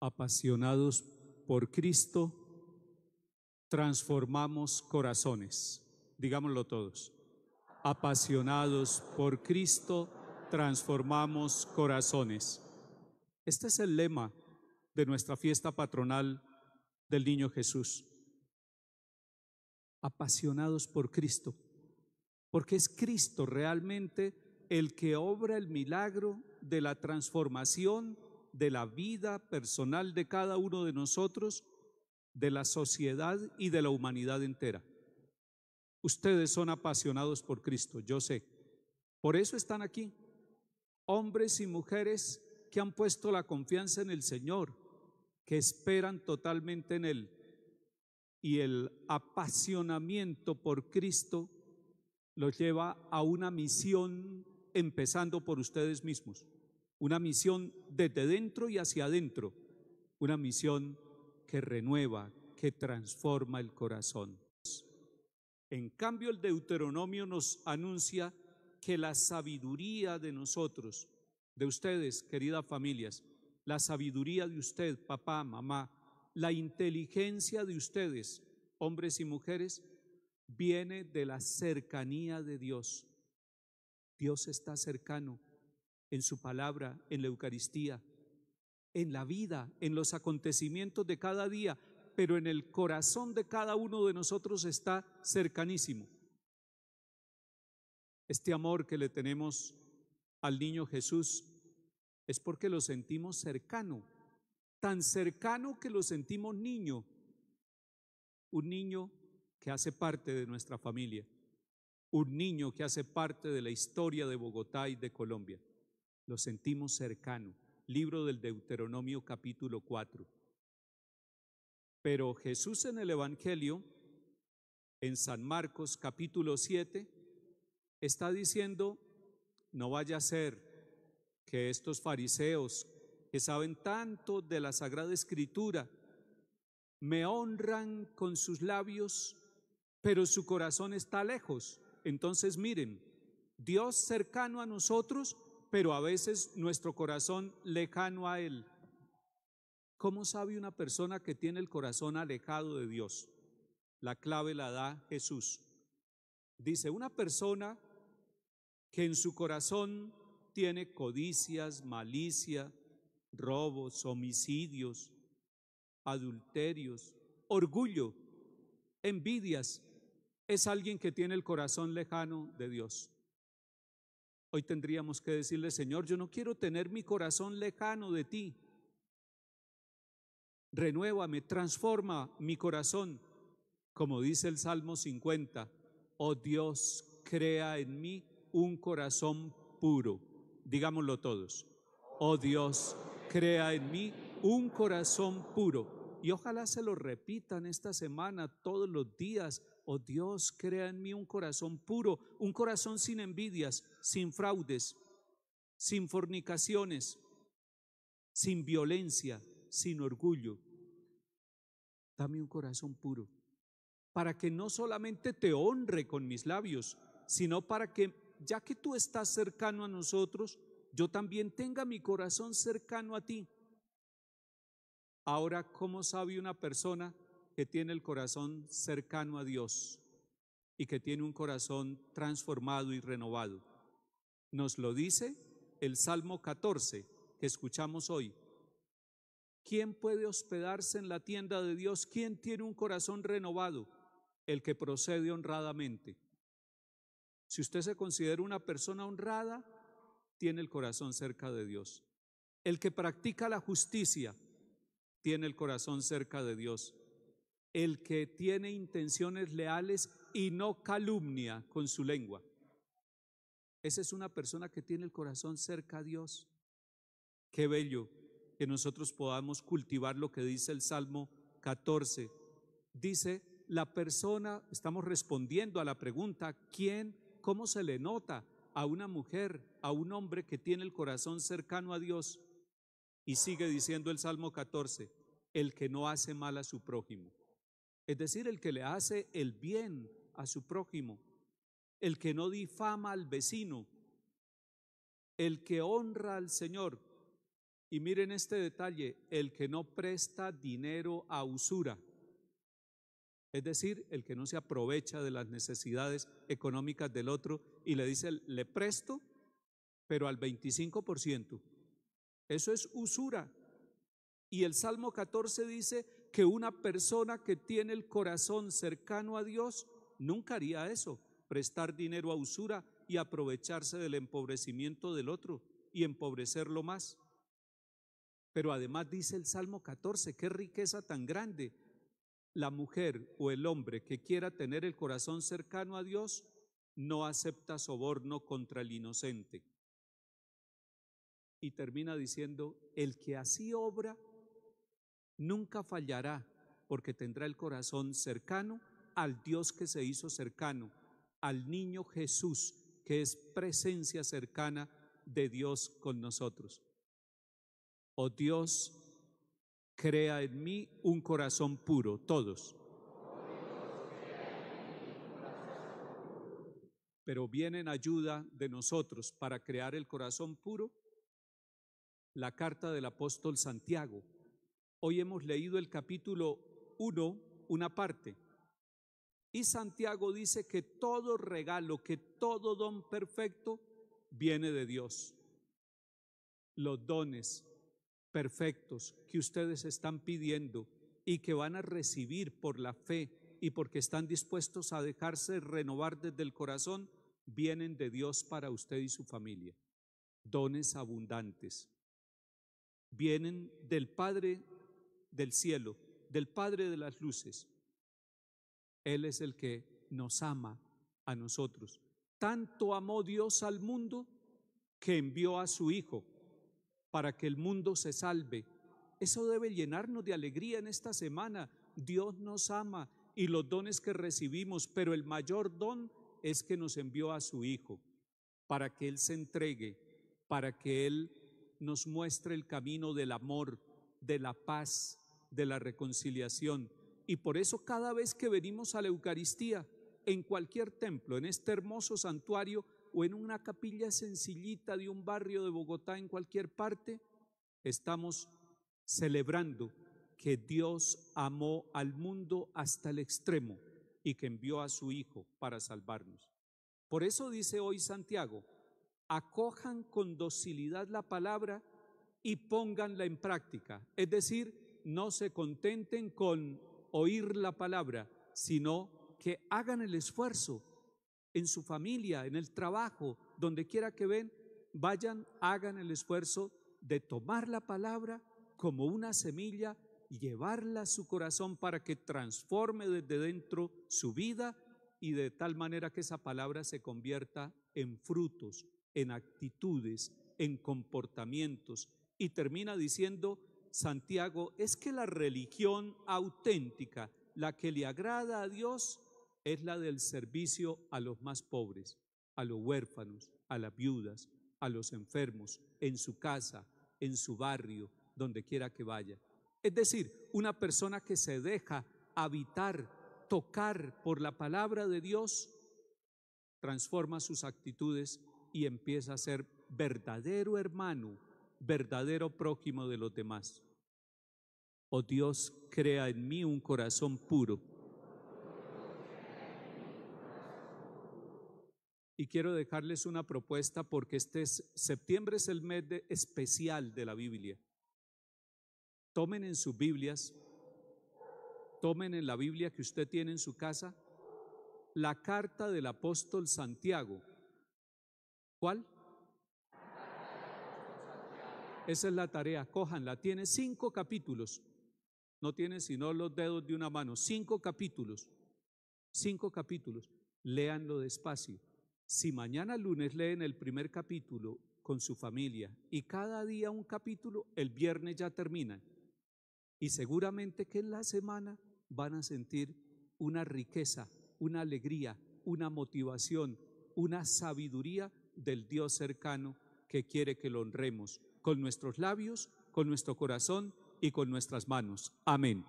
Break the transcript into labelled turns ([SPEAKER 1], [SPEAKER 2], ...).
[SPEAKER 1] apasionados por Cristo, transformamos corazones. Digámoslo todos. Apasionados por Cristo, transformamos corazones. Este es el lema de nuestra fiesta patronal del Niño Jesús. Apasionados por Cristo, porque es Cristo realmente el que obra el milagro de la transformación de la vida personal de cada uno de nosotros, de la sociedad y de la humanidad entera. Ustedes son apasionados por Cristo, yo sé. Por eso están aquí, hombres y mujeres que han puesto la confianza en el Señor, que esperan totalmente en Él. Y el apasionamiento por Cristo los lleva a una misión empezando por ustedes mismos. Una misión desde dentro y hacia adentro. Una misión que renueva, que transforma el corazón. En cambio, el Deuteronomio nos anuncia que la sabiduría de nosotros, de ustedes, queridas familias, la sabiduría de usted, papá, mamá, la inteligencia de ustedes, hombres y mujeres, viene de la cercanía de Dios. Dios está cercano en su palabra, en la Eucaristía, en la vida, en los acontecimientos de cada día, pero en el corazón de cada uno de nosotros está cercanísimo. Este amor que le tenemos al niño Jesús es porque lo sentimos cercano, tan cercano que lo sentimos niño, un niño que hace parte de nuestra familia, un niño que hace parte de la historia de Bogotá y de Colombia lo sentimos cercano. Libro del Deuteronomio capítulo 4. Pero Jesús en el Evangelio, en San Marcos capítulo 7, está diciendo, no vaya a ser que estos fariseos que saben tanto de la Sagrada Escritura, me honran con sus labios, pero su corazón está lejos. Entonces miren, Dios cercano a nosotros pero a veces nuestro corazón lejano a Él. ¿Cómo sabe una persona que tiene el corazón alejado de Dios? La clave la da Jesús. Dice, una persona que en su corazón tiene codicias, malicia, robos, homicidios, adulterios, orgullo, envidias, es alguien que tiene el corazón lejano de Dios. Hoy tendríamos que decirle, Señor, yo no quiero tener mi corazón lejano de ti. Renuévame, transforma mi corazón, como dice el Salmo 50. Oh Dios, crea en mí un corazón puro. Digámoslo todos. Oh Dios, crea en mí un corazón puro. Y ojalá se lo repitan esta semana todos los días oh Dios, crea en mí un corazón puro, un corazón sin envidias, sin fraudes, sin fornicaciones, sin violencia, sin orgullo. Dame un corazón puro, para que no solamente te honre con mis labios, sino para que, ya que tú estás cercano a nosotros, yo también tenga mi corazón cercano a ti. Ahora, ¿cómo sabe una persona que tiene el corazón cercano a Dios y que tiene un corazón transformado y renovado. Nos lo dice el Salmo 14 que escuchamos hoy. ¿Quién puede hospedarse en la tienda de Dios? ¿Quién tiene un corazón renovado? El que procede honradamente. Si usted se considera una persona honrada, tiene el corazón cerca de Dios. El que practica la justicia, tiene el corazón cerca de Dios el que tiene intenciones leales y no calumnia con su lengua. Esa es una persona que tiene el corazón cerca a Dios. Qué bello que nosotros podamos cultivar lo que dice el Salmo 14. Dice, la persona, estamos respondiendo a la pregunta, ¿quién, cómo se le nota a una mujer, a un hombre que tiene el corazón cercano a Dios? Y sigue diciendo el Salmo 14, el que no hace mal a su prójimo es decir, el que le hace el bien a su prójimo, el que no difama al vecino, el que honra al Señor. Y miren este detalle, el que no presta dinero a usura, es decir, el que no se aprovecha de las necesidades económicas del otro y le dice, le presto, pero al 25%. Eso es usura. Y el Salmo 14 dice, que una persona que tiene el corazón cercano a Dios nunca haría eso, prestar dinero a usura y aprovecharse del empobrecimiento del otro y empobrecerlo más. Pero además dice el Salmo 14, qué riqueza tan grande. La mujer o el hombre que quiera tener el corazón cercano a Dios no acepta soborno contra el inocente. Y termina diciendo, el que así obra nunca fallará porque tendrá el corazón cercano al Dios que se hizo cercano, al niño Jesús, que es presencia cercana de Dios con nosotros. Oh Dios, crea en mí un corazón puro, todos. Pero viene en ayuda de nosotros para crear el corazón puro la carta del apóstol Santiago, Hoy hemos leído el capítulo 1, una parte. Y Santiago dice que todo regalo, que todo don perfecto viene de Dios. Los dones perfectos que ustedes están pidiendo y que van a recibir por la fe y porque están dispuestos a dejarse renovar desde el corazón, vienen de Dios para usted y su familia. Dones abundantes. Vienen del Padre del cielo, del Padre de las Luces. Él es el que nos ama a nosotros. Tanto amó Dios al mundo que envió a su Hijo para que el mundo se salve. Eso debe llenarnos de alegría en esta semana. Dios nos ama y los dones que recibimos, pero el mayor don es que nos envió a su Hijo para que Él se entregue, para que Él nos muestre el camino del amor, de la paz, de la reconciliación. Y por eso cada vez que venimos a la Eucaristía, en cualquier templo, en este hermoso santuario o en una capilla sencillita de un barrio de Bogotá, en cualquier parte, estamos celebrando que Dios amó al mundo hasta el extremo y que envió a su Hijo para salvarnos. Por eso dice hoy Santiago, acojan con docilidad la palabra y pónganla en práctica. Es decir, no se contenten con oír la palabra, sino que hagan el esfuerzo en su familia, en el trabajo, donde quiera que ven, vayan, hagan el esfuerzo de tomar la palabra como una semilla y llevarla a su corazón para que transforme desde dentro su vida y de tal manera que esa palabra se convierta en frutos, en actitudes, en comportamientos, y termina diciendo Santiago, es que la religión auténtica, la que le agrada a Dios, es la del servicio a los más pobres, a los huérfanos, a las viudas, a los enfermos, en su casa, en su barrio, donde quiera que vaya. Es decir, una persona que se deja habitar, tocar por la palabra de Dios, transforma sus actitudes y empieza a ser verdadero hermano verdadero prójimo de los demás. Oh Dios, crea en mí un corazón puro. Y quiero dejarles una propuesta porque este septiembre es el mes especial de la Biblia. Tomen en sus Biblias, tomen en la Biblia que usted tiene en su casa, la carta del apóstol Santiago. ¿Cuál? Esa es la tarea, cójanla. Tiene cinco capítulos. No tiene sino los dedos de una mano. Cinco capítulos. Cinco capítulos. leanlo despacio. Si mañana lunes leen el primer capítulo con su familia y cada día un capítulo, el viernes ya terminan. Y seguramente que en la semana van a sentir una riqueza, una alegría, una motivación, una sabiduría del Dios cercano que quiere que lo honremos, con nuestros labios, con nuestro corazón y con nuestras manos. Amén.